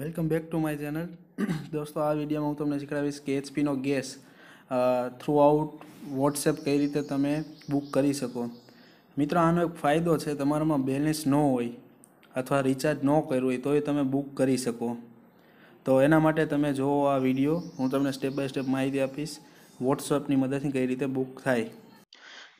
welcome back to my channel દોસ્તો આ વિડીયોમાં હું તમને શીખડાવીશ કે એચપીનો ગેસ થ્રુ આઉટ વોટ્સએપ કઈ રીતે તમે બુક કરી શકો મિત્રો આનો એક ફાયદો છે તમારામાં બેલેન્સ ન હોય અથવા રિચાર્જ ન કર્યું હોય તોય તમે બુક કરી શકો તો એના માટે તમે જુઓ આ વિડીયો હું તમને સ્ટેપ બાય સ્ટેપ માહિતી આપીશ વોટ્સઅપની મદદથી કઈ રીતે બુક થાય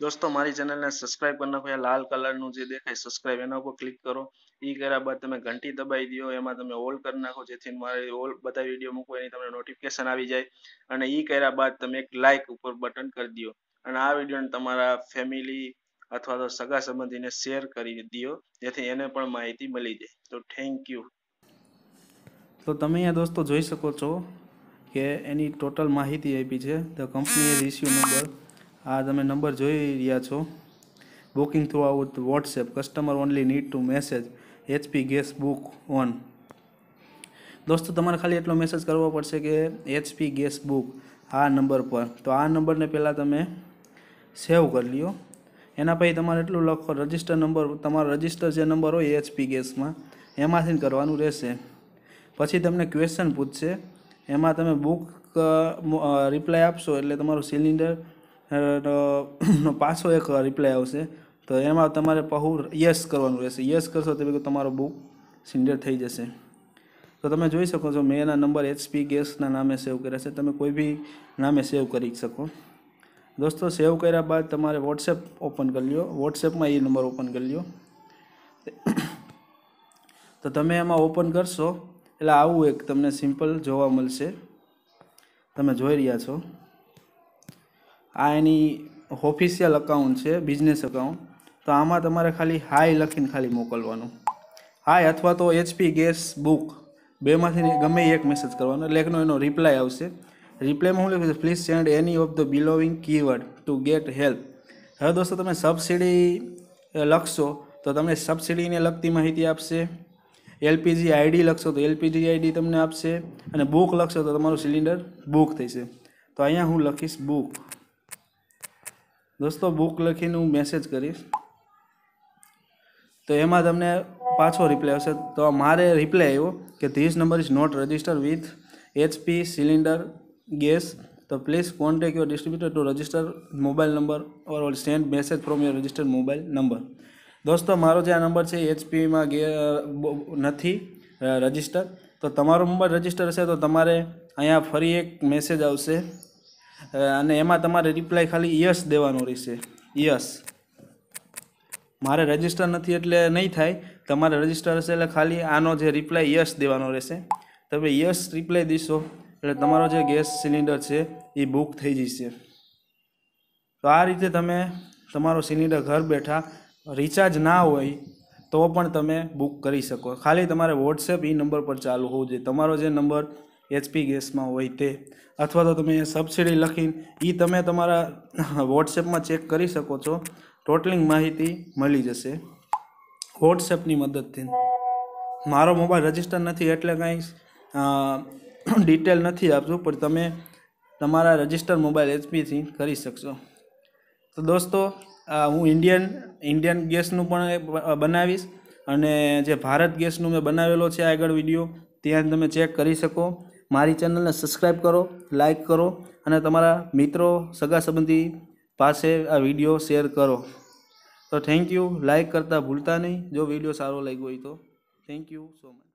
દોસ્તો મારી ચેનલને સબસ્ક્રાઇબ કરી નાખો લાલ કલરનું જે દેખાય સબસ્ક્રાઇબ એના ઉપર ક્લિક કરો એ કર્યા બાદ તમે ઘંટી દબાવી દો એમાં તમે ઓલ કરી નાખો જેથી મારે ઓલ બધા વિડીયો મૂકો એની તમને નોટિફિકેશન આવી જાય અને એ કર્યા બાદ તમે એક લાઇક ઉપર બટન કરી દો અને આ વિડીયોને તમારા ફેમિલી અથવા તો સગા સંબંધીને શેર કરી દો જેથી એને પણ માહિતી મળી જાય તો થેન્ક યુ તો તમે અહીંયા દોસ્તો જોઈ શકો છો કે એની ટોટલ માહિતી આપી છે ધ કંપનીએ રિસ્યુ નંબર આ તમે નંબર જોઈ રહ્યા છો booking throughout WhatsApp customer only need to message HP gas book on દોસ્તો તમારે ખાલી એટલો મેસેજ કરવો પડશે કે એચપી ગેસ બુક આ નંબર પર તો આ નંબરને પહેલાં તમે સેવ કરી લ્યો એના પછી તમારે એટલું લખો રજિસ્ટર નંબર તમારો રજિસ્ટર જે નંબર હોય એચપી ગેસમાં એમાંથી કરવાનું રહેશે પછી તમને ક્વેશ્ચન પૂછશે એમાં તમે બુક રિપ્લાય આપશો એટલે તમારું સિલિન્ડર નો પાછો એક રિપ્લાય આવશે તો એમાં તમારે પહુ યસ કરવાનું રહેશે યસ કરશો તો તમારો બુક સિન્ડર થઈ જશે તો તમે જોઈ શકો છો મેં એના નંબર એચપી ગેસના નામે સેવ કર્યા છે તમે કોઈ બી નામે સેવ કરી શકો દોસ્તો સેવ કર્યા બાદ તમારે વોટ્સએપ ઓપન કરી લો વોટ્સએપમાં એ નંબર ઓપન કરી લો તો તમે એમાં ઓપન કરશો એટલે આવું એક તમને સિમ્પલ જોવા મળશે તમે જોઈ રહ્યા છો આ એની ઓફિશિયલ અકાઉન્ટ છે બિઝનેસ અકાઉન્ટ તો આમાં તમારે ખાલી હાય લખીને ખાલી મોકલવાનું હાય અથવા તો એચપી ગેસ બુક બેમાંથી ગમે એક મેસેજ કરવાનો એટલે એકનો એનો રિપ્લાય આવશે રિપ્લાયમાં હું લખું છું please send any of the following keyword to get help હવે દોસ્તો તમે સબસિડી લખશો તો તમને સબસિડીને લગતી માહિતી આપશે એલપીજી આઈડી લખશો તો એલપીજી આઈડી તમને આપશે અને બુક લખશો તો તમારું સિલિન્ડર બુક થઈશે તો અહીંયા હું લખીશ બુક દોસ્તો બુક લખીને હું મેસેજ કરીશ તો એમાં તમને પાછો રિપ્લાય આવશે તો મારે રિપ્લાય આવ્યો કે this number is not register with HP cylinder gas તો please contact your distributor to register mobile number or all send message from your registered mobile number દોસ્તો મારો જે આ નંબર છે એચપીમાં ગે નથી રજિસ્ટર તો તમારો નંબર રજિસ્ટર હશે તો તમારે અહીંયા ફરી એક મેસેજ આવશે અને એમાં તમારે રિપ્લાય ખાલી યસ દેવાનો રહેશે યસ મારે રજિસ્ટર નથી એટલે નહીં થાય તમારે રજિસ્ટર હશે એટલે ખાલી આનો જે રિપ્લાય યસ દેવાનો રહેશે તમે યસ રિપ્લાય દેશો એટલે તમારો જે ગેસ સિલિન્ડર છે એ બુક થઈ જશે તો આ રીતે તમે તમારો સિલિન્ડર ઘર બેઠા રિચાર્જ ના હોય તો પણ તમે બુક કરી શકો ખાલી તમારે વોટ્સએપ એ નંબર પર ચાલુ હોવું જોઈએ તમારો જે નંબર એચપી ગેસમાં હોય તે અથવા તો તમે સબસિડી લખીને એ તમે તમારા વોટ્સએપમાં ચેક કરી શકો છો ટોટલિંગ માહિતી મળી જશે વોટ્સએપની મદદથી મારો મોબાઈલ રજિસ્ટર નથી એટલે કાંઈ ડિટેલ નથી આપતું પણ તમે તમારા રજિસ્ટર મોબાઈલ એચપીથી કરી શકશો તો દોસ્તો હું ઇન્ડિયન ઇન્ડિયન ગેસનું પણ બનાવીશ અને જે ભારત ગેસનું મેં બનાવેલો છે આગળ વિડીયો ત્યાં તમે ચેક કરી શકો મારી ચેનલને સબસ્ક્રાઈબ કરો લાઇક કરો અને તમારા મિત્રો સગા સંબંધી પાસે આ વિડીયો શેર કરો તો થેન્ક યુ લાઇક કરતાં ભૂલતા નહીં જો વિડીયો સારો લાગ્યો હોય તો થેન્ક યુ સો મચ